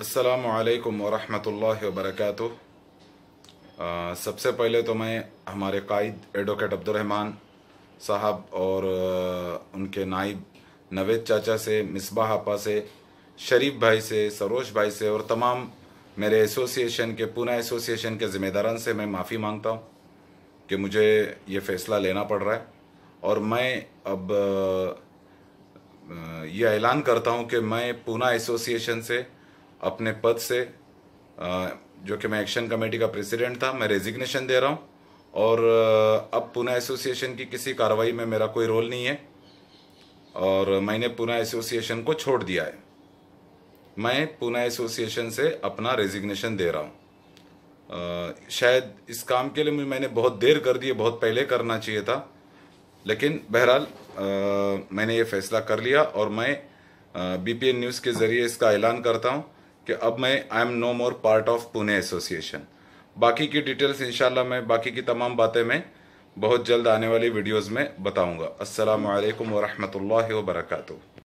असलकम वरहमल वबरक सबसे पहले तो मैं हमारे कायद एडवोकेट अब्दुलरहमान साहब और uh, उनके नाइब नवेद चाचा से मिसबा हापा से शरीफ भाई से सरोज भाई से और तमाम मेरे एसोसिएशन के पूना एसोसिएशन के ज़िम्मेदारान से मैं माफ़ी मांगता हूँ कि मुझे ये फ़ैसला लेना पड़ रहा है और मैं अब यह uh, uh, ये ऐलान करता हूँ कि मैं पूना एसोसिएशन से अपने पद से जो कि मैं एक्शन कमेटी का प्रेसिडेंट था मैं रेजिग्नेशन दे रहा हूँ और अब पुणे एसोसिएशन की किसी कार्रवाई में मेरा कोई रोल नहीं है और मैंने पुणे एसोसिएशन को छोड़ दिया है मैं पुणे एसोसिएशन से अपना रेजिग्नेशन दे रहा हूँ शायद इस काम के लिए मैंने बहुत देर कर दी बहुत पहले करना चाहिए था लेकिन बहरहाल मैंने ये फैसला कर लिया और मैं बी न्यूज़ के ज़रिए इसका ऐलान करता हूँ कि अब मैं I am no more part of Pune association बाकी की डिटेल्स इंशाल्लाह मैं बाकी की तमाम बातें मैं बहुत जल्द आने वाली वीडियोस में बताऊंगा अस्सलाम वालेकुम वरहमतुल्लाहि वबरकatuh